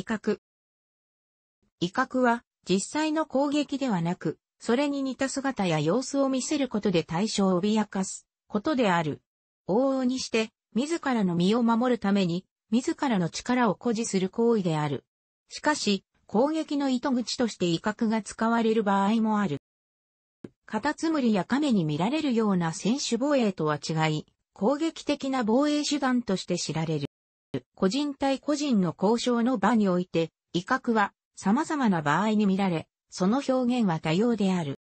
威嚇。威嚇は実際の攻撃ではなく、それに似た姿や様子を見せることで対象を脅かすことである。往々にして、自らの身を守るために、自らの力を誇示する行為である。しかし、攻撃の糸口として威嚇が使われる場合もある。カタツムリや亀に見られるような選手防衛とは違い、攻撃的な防衛手段として知られる。個人対個人の交渉の場において、威嚇は様々な場合に見られ、その表現は多様である。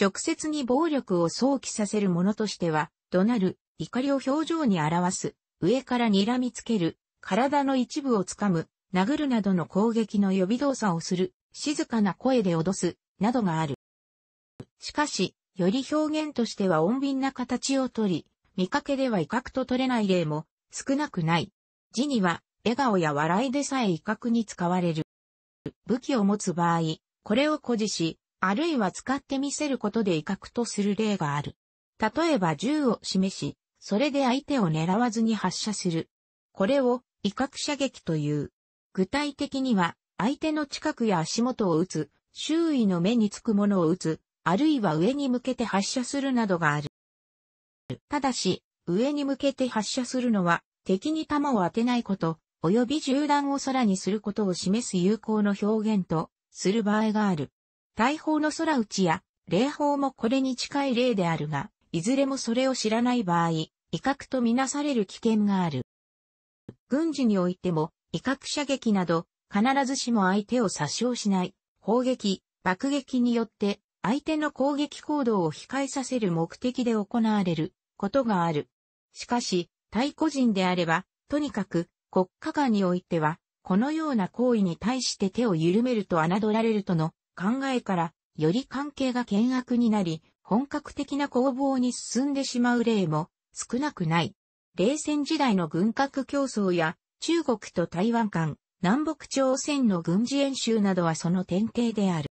直接に暴力を想起させるものとしては、怒鳴る、怒りを表情に表す、上から睨みつける、体の一部をつかむ、殴るなどの攻撃の予備動作をする、静かな声で脅す、などがある。しかし、より表現としては穏便な形をとり、見かけでは威嚇と取れない例も少なくない。字には、笑顔や笑いでさえ威嚇に使われる。武器を持つ場合、これを誇示し、あるいは使って見せることで威嚇とする例がある。例えば銃を示し、それで相手を狙わずに発射する。これを威嚇射撃という。具体的には、相手の近くや足元を撃つ、周囲の目につくものを撃つ、あるいは上に向けて発射するなどがある。ただし、上に向けて発射するのは、敵に弾を当てないこと、及び銃弾を空にすることを示す有効の表現とする場合がある。大砲の空打ちや、霊砲もこれに近い例であるが、いずれもそれを知らない場合、威嚇とみなされる危険がある。軍事においても、威嚇射撃など、必ずしも相手を殺傷しない、砲撃、爆撃によって、相手の攻撃行動を控えさせる目的で行われることがある。しかし、対個人であれば、とにかく国家間においては、このような行為に対して手を緩めると侮られるとの考えから、より関係が険悪になり、本格的な攻防に進んでしまう例も少なくない。冷戦時代の軍拡競争や中国と台湾間、南北朝鮮の軍事演習などはその典型である。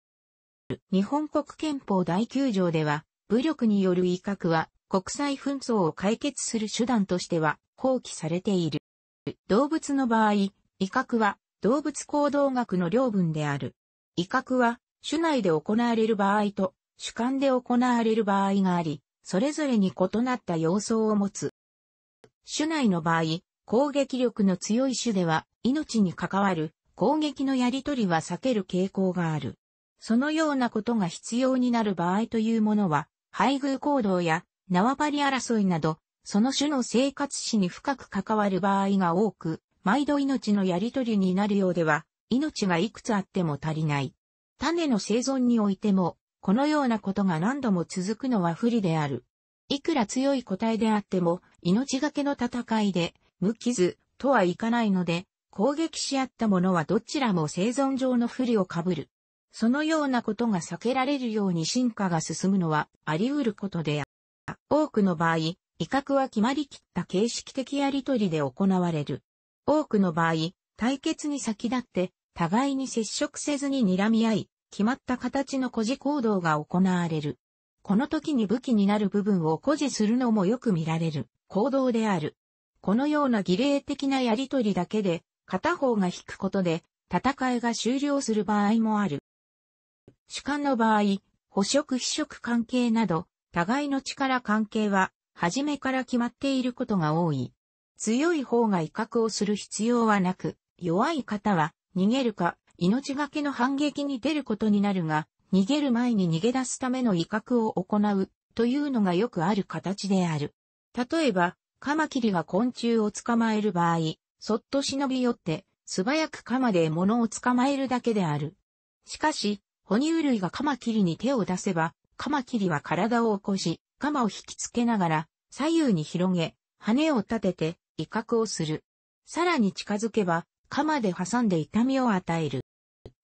日本国憲法第9条では、武力による威嚇は国際紛争を解決する手段としては放棄されている。動物の場合、威嚇は動物行動学の両文である。威嚇は種内で行われる場合と主観で行われる場合があり、それぞれに異なった様相を持つ。種内の場合、攻撃力の強い種では命に関わる攻撃のやり取りは避ける傾向がある。そのようなことが必要になる場合というものは、配偶行動や縄張り争いなど、その種の生活史に深く関わる場合が多く、毎度命のやりとりになるようでは、命がいくつあっても足りない。種の生存においても、このようなことが何度も続くのは不利である。いくら強い個体であっても、命がけの戦いで、無傷、とはいかないので、攻撃し合った者はどちらも生存上の不利を被る。そのようなことが避けられるように進化が進むのはあり得ることである。多くの場合、威嚇は決まりきった形式的やりとりで行われる。多くの場合、対決に先立って、互いに接触せずに睨み合い、決まった形の孤児行動が行われる。この時に武器になる部分を誇示するのもよく見られる行動である。このような儀礼的なやりとりだけで、片方が引くことで、戦いが終了する場合もある。主観の場合、捕食非食関係など、互いの力関係は、初めから決まっていることが多い。強い方が威嚇をする必要はなく、弱い方は逃げるか命がけの反撃に出ることになるが、逃げる前に逃げ出すための威嚇を行うというのがよくある形である。例えば、カマキリが昆虫を捕まえる場合、そっと忍び寄って素早くカマで獲物を捕まえるだけである。しかし、哺乳類がカマキリに手を出せば、カマキリは体を起こし、カマを引きつけながら、左右に広げ、羽を立てて、威嚇をする。さらに近づけば、鎌で挟んで痛みを与える。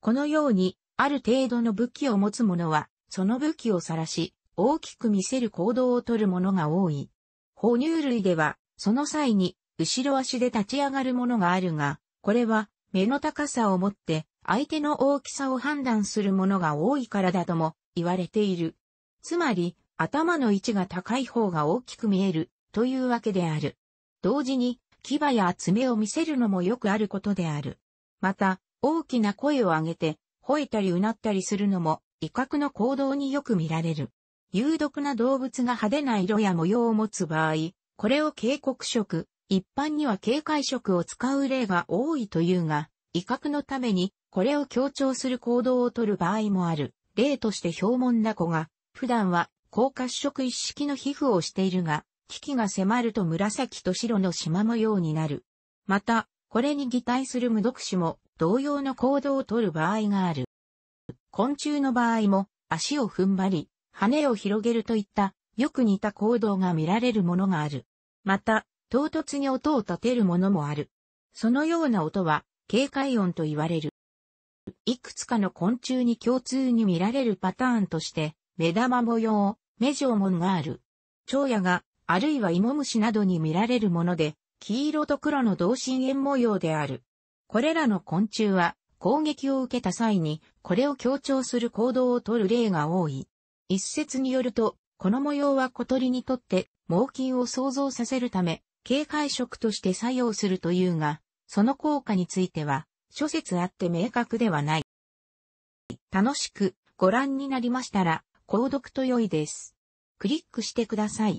このように、ある程度の武器を持つ者は、その武器を晒し、大きく見せる行動をとる者が多い。哺乳類では、その際に、後ろ足で立ち上がるものがあるが、これは、目の高さをもって、相手の大きさを判断するものが多いからだとも、言われている。つまり、頭の位置が高い方が大きく見える、というわけである。同時に、牙や爪を見せるのもよくあることである。また、大きな声を上げて、吠えたりうなったりするのも、威嚇の行動によく見られる。有毒な動物が派手な色や模様を持つ場合、これを警告色、一般には警戒色を使う例が多いというが、威嚇のために、これを強調する行動をとる場合もある。例として表紋な子が、普段は高褐色一式の皮膚をしているが、危機が迫ると紫と白の縞模様になる。また、これに擬態する無毒種も同様の行動をとる場合がある。昆虫の場合も足を踏ん張り、羽を広げるといったよく似た行動が見られるものがある。また、唐突に音を立てるものもある。そのような音は警戒音と言われる。いくつかの昆虫に共通に見られるパターンとして、目玉模様、目状紋がある。蝶やが、あるいは芋虫などに見られるもので、黄色と黒の同心円模様である。これらの昆虫は、攻撃を受けた際に、これを強調する行動をとる例が多い。一説によると、この模様は小鳥にとって、猛禽を想像させるため、警戒色として作用するというが、その効果については、諸説あって明確ではない。楽しくご覧になりましたら、購読と良いです。クリックしてください。